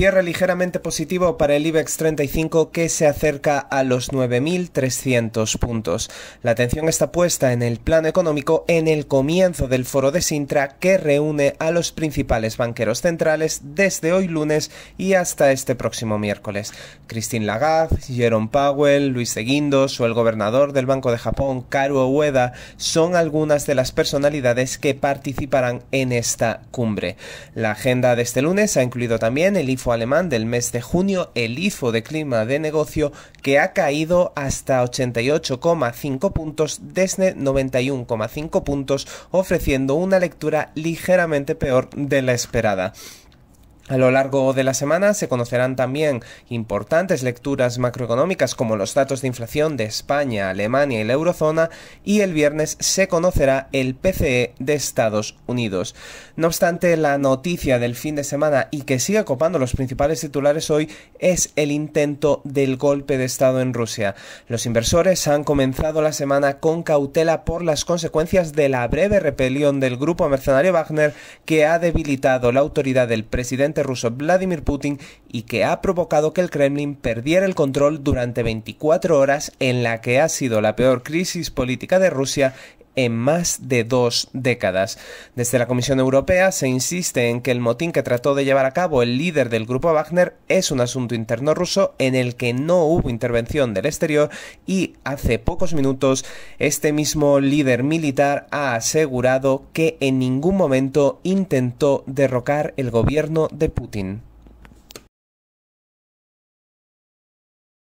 Cierre ligeramente positivo para el IBEX 35 que se acerca a los 9.300 puntos. La atención está puesta en el plano económico en el comienzo del foro de Sintra que reúne a los principales banqueros centrales desde hoy lunes y hasta este próximo miércoles. Christine Lagarde, Jerome Powell, Luis de Guindos o el gobernador del Banco de Japón, Karu Ueda, son algunas de las personalidades que participarán en esta cumbre. La agenda de este lunes ha incluido también el IFO alemán del mes de junio, el IFO de clima de negocio, que ha caído hasta 88,5 puntos desde 91,5 puntos, ofreciendo una lectura ligeramente peor de la esperada. A lo largo de la semana se conocerán también importantes lecturas macroeconómicas como los datos de inflación de España, Alemania y la eurozona y el viernes se conocerá el PCE de Estados Unidos. No obstante, la noticia del fin de semana y que sigue copando los principales titulares hoy es el intento del golpe de Estado en Rusia. Los inversores han comenzado la semana con cautela por las consecuencias de la breve repelión del grupo mercenario Wagner que ha debilitado la autoridad del presidente ruso Vladimir Putin y que ha provocado que el Kremlin perdiera el control durante 24 horas en la que ha sido la peor crisis política de Rusia en más de dos décadas. Desde la Comisión Europea se insiste en que el motín que trató de llevar a cabo el líder del grupo Wagner es un asunto interno ruso en el que no hubo intervención del exterior y hace pocos minutos este mismo líder militar ha asegurado que en ningún momento intentó derrocar el gobierno de Putin.